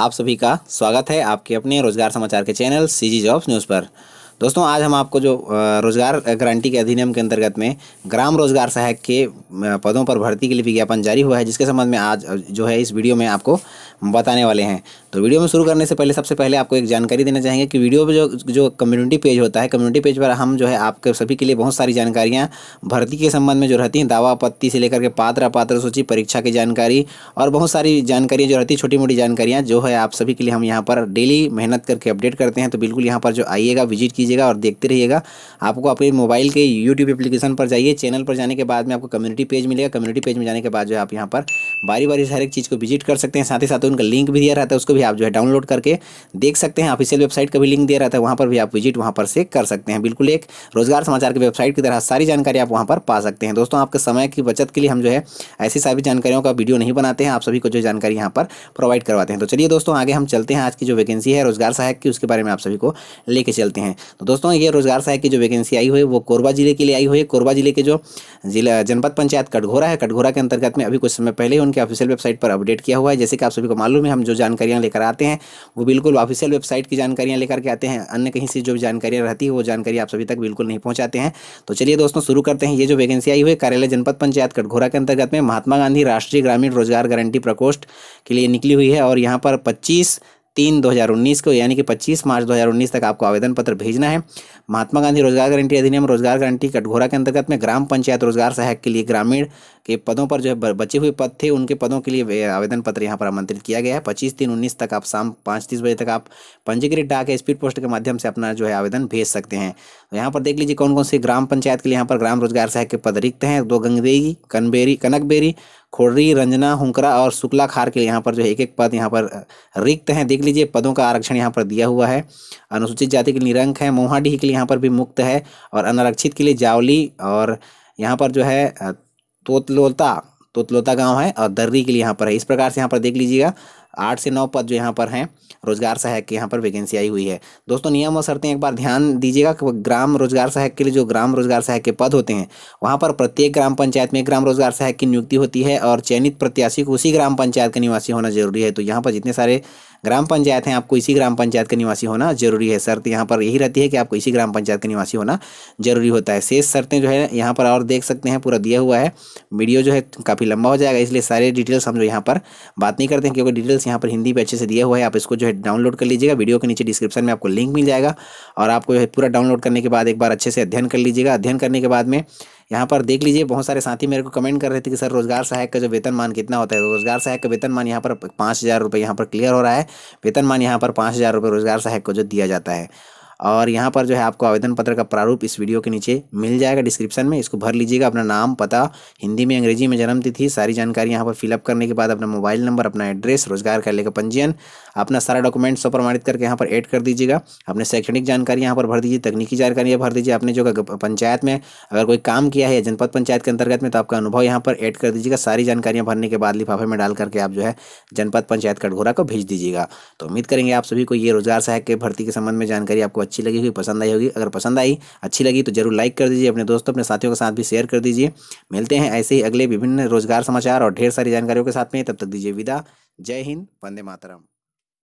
आप सभी का स्वागत है आपके अपने रोजगार समाचार के चैनल सीजी जॉब्स न्यूज़ पर दोस्तों आज हम आपको जो रोजगार गारंटी के अधिनियम के अंतर्गत में ग्राम रोजगार सहायक के पदों पर भर्ती के लिए विज्ञापन जारी हुआ है जिसके संबंध में आज जो है इस वीडियो में आपको बताने वाले हैं तो वीडियो में शुरू करने से पहले सबसे पहले आपको एक जानकारी देना चाहेंगे कि वीडियो में जो जो कम्युनिटी पेज होता है कम्युनिटी पेज पर हम जो है आपके सभी के लिए बहुत सारी जानकारियाँ भर्ती के संबंध में जो रहती हैं दावा आपत्ति से लेकर के पात्र अपात्र सूची परीक्षा की जानकारी और बहुत सारी जानकारियाँ जो रहती है छोटी मोटी जानकारियाँ जो है आप सभी के लिए हम यहाँ पर डेली मेहनत करके अपडेट करते हैं तो बिल्कुल यहाँ पर जो आइएगा विजिट कीजिए कीजिएगा और देखते रहिएगा आपको अपने मोबाइल के यूट्यूब एप्लीकेशन पर जाइए चैनल पर जाने के बाद में आपको कम्युनिटी पेज मिलेगा कम्युनिटी पेज में जाने के बाद जो है आप यहाँ पर बारी बारी से हर एक चीज़ को विजिट कर सकते हैं साथ ही साथ उनका लिंक भी दिया रहता है उसको भी आप जो है डाउनलोड करके देख सकते हैं ऑफिशियल वेबसाइट का भी लिंक दिया रहता है वहाँ पर भी आप विजिट वहाँ पर से कर सकते हैं बिल्कुल एक रोजगार समाचार की वेबसाइट की तरह सारी जानकारी आप वहाँ पर पा सकते हैं दोस्तों आपके समय की बचत के लिए हम जो है ऐसी सारी जानकारियों का वीडियो नहीं बनाते हैं आप सभी को जो जानकारी यहाँ पर प्रोवाइड करवाते हैं तो चलिए दोस्तों आगे हम चलते हैं आज की जो वैकेंसी है रोजगार सहायक की उसके बारे में आप सभी को लेके चलते हैं तो दोस्तों ये रोजगार सहायक की जो वैकेंसी आई हुई है वो कोरबा जिले के लिए आई हुई है कोरबा जिले के जो जिला जनपद पंचायत कटघोरा है कटघोरा के अंतर्गत में अभी कुछ समय पहले ही उनके ऑफिशियल वेबसाइट पर अपडेट किया हुआ है जैसे कि आप सभी को मालूम है हम जो जानकारियाँ लेकर आते हैं वो बिल्कुल ऑफिशियल वेबसाइट की जानकारियाँ लेकर के आते हैं अन्य कहीं से जो जानकारियाँ रहती है वो जानकारी आप सभी तक बिल्कुल नहीं पहुँचाते हैं तो चलिए दोस्तों शुरू करते हैं ये जो वैकेंसी आई हुई है कार्यालय जनपद पंचायत कटघोरा के अंतर्गत में महात्मा गांधी राष्ट्रीय ग्रामीण रोजगार गारंटी प्रकोष्ठ के लिए निकली हुई है और यहाँ पर पच्चीस तीन उन्नीस को यानी कि 25 मार्च 2019 तक आपको आवेदन पत्र भेजना है महात्मा गांधी रोजगार गारंटी अधिनियम रोजगार गारंटी कटघोरा के अंतर्गत में ग्राम पंचायत रोजगार सहायक के लिए ग्रामीण के पदों पर जो है बचे हुए पद थे उनके पदों के लिए आवेदन पत्र यहाँ पर आमंत्रित किया गया है पच्चीस तीन उन्नीस तक आप शाम पाँच तीस बजे तक आप पंजीकृत डाक या स्पीड पोस्ट के माध्यम से अपना जो है आवेदन भेज सकते हैं तो यहाँ पर देख लीजिए कौन कौन से ग्राम पंचायत के लिए यहाँ पर ग्राम रोजगार सहायक के पद रिक्त हैं दो गंगदेगी कनबेरी कनकबेरी खोड़ी रंजना हुंकरा और शुक्ला खार के यहाँ पर जो है एक एक पद यहाँ पर रिक्त हैं देख लीजिए पदों का आरक्षण यहाँ पर दिया हुआ है अनुसूचित जाति के लिए निरंक है मोहाडी के लिए यहाँ पर भी मुक्त है और अनारक्षित के लिए जावली और यहाँ पर जो है तोतलोता तोतलोता गांव है और दर्री के लिए यहाँ पर है इस प्रकार से यहाँ पर देख लीजिएगा आठ से नौ पद जो यहाँ पर हैं रोजगार सहायक की यहाँ पर वैकेंसी आई हुई है दोस्तों नियम और शर्तें एक बार ध्यान दीजिएगा ग्राम रोजगार सहायक के लिए जो ग्राम रोजगार सहायक के पद होते हैं वहाँ पर प्रत्येक ग्राम पंचायत में ग्राम रोजगार सहायक की नियुक्ति होती है और चयनित प्रत्याशी को उसी ग्राम पंचायत का निवासी होना जरूरी है तो यहाँ पर जितने सारे ग्राम पंचायत हैं आपको इसी ग्राम पंचायत का निवासी होना जरूरी है शर्त यहाँ पर यही रहती है कि आपको इसी ग्राम पंचायत का निवासी होना जरूरी होता है शेष शर्तें जो है यहाँ पर और देख सकते हैं पूरा दिया हुआ है वीडियो जो है काफ़ी लंबा हो जाएगा इसलिए सारे डिटेल्स हम जो यहाँ पर बात नहीं करते हैं क्योंकि डिटेल्स डिटेल्स यहाँ पर हिंदी पे अच्छे से दिया हुआ है आप इसको जो है डाउनलोड कर लीजिएगा वीडियो के नीचे डिस्क्रिप्शन में आपको लिंक मिल जाएगा और आपको जो है पूरा डाउनलोड करने के बाद एक बार अच्छे से अध्ययन कर लीजिएगा अध्ययन करने के बाद में यहाँ पर देख लीजिए बहुत सारे साथी मेरे को कमेंट कर रहे थे कि सर रोजगार सहायक का जो वेतनमान कितना होता है तो रोजगार सहायक का मान यहाँ पर पाँच हज़ार रुपये यहाँ पर क्लियर हो रहा है वेतनमान यहाँ पर पाँच हज़ार रुपये रोजगार सहायक को जो दिया जाता है और यहाँ पर जो है आपको आवेदन पत्र का प्रारूप इस वीडियो के नीचे मिल जाएगा डिस्क्रिप्शन में इसको भर लीजिएगा अपना नाम पता हिंदी में अंग्रेजी में जन्मतिथि सारी जानकारी यहाँ पर फिलअप करने के बाद अपना मोबाइल नंबर अपना एड्रेस रोजगार कार्यालय का पंजीयन अपना सारा डॉक्यूमेंट प्रमाणित करके यहाँ पर एड कर दीजिएगा अपने शैक्षणिक जानकारी यहाँ पर भर दीजिए तकनीकी जानकारी भर दीजिए अपने जो पंचायत में अगर कोई काम किया है जनपद पंचायत के अंतर्गत में तो आपका अनुभव यहाँ पर एड कर दीजिएगा सारी जानकारियाँ भरने के बाद लिफाफे में डाल करके आप जो है जनपद पंचायत कटघोरा को भेज दीजिएगा तो उम्मीद करेंगे आप सभी को ये रोजगार सहायक के भर्ती के संबंध में जानकारी आपको अच्छी लगी होगी पसंद आई होगी अगर पसंद आई अच्छी लगी तो जरूर लाइक कर दीजिए अपने दोस्तों अपने साथियों के साथ भी शेयर कर दीजिए मिलते हैं ऐसे ही अगले विभिन्न रोजगार समाचार और ढेर सारी जानकारियों के साथ में तब तक दीजिए विदा जय हिंद वंदे मातरम